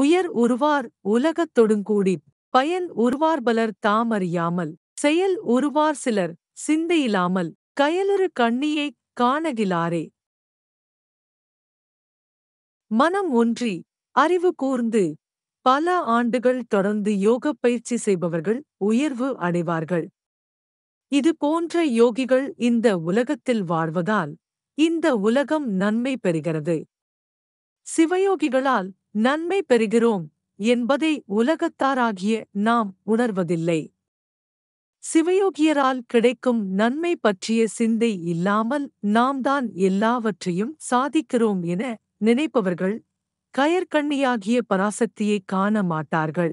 உயர் உருவார் உலகத் தொடுங்கூடி பயன் பலர் தாமறியாமல் செயல் உருவார் சிலர் சிந்தையில்லாமல் கயலுறு கண்ணியைக் காணகிலாரே மனம் ஒன்றி அறிவு கூர்ந்து பல ஆண்டுகள் தொடர்ந்து யோக பயிற்சி செய்பவர்கள் உயர்வு அடைவார்கள் இது போன்ற யோகிகள் இந்த உலகத்தில் வாழ்வதால் இந்த உலகம் நன்மை பெறுகிறது சிவயோகிகளால் நன்மை பெறுகிறோம் என்பதை உலகத்தாராகிய நாம் உணர்வதில்லை சிவயோகியரால் கிடைக்கும் நன்மை பற்றிய சிந்தை இல்லாமல் நாம் தான் எல்லாவற்றையும் சாதிக்கிறோம் என நினைப்பவர்கள் கயற்கண்ணியாகிய பராசக்தியைக் காண மாட்டார்கள்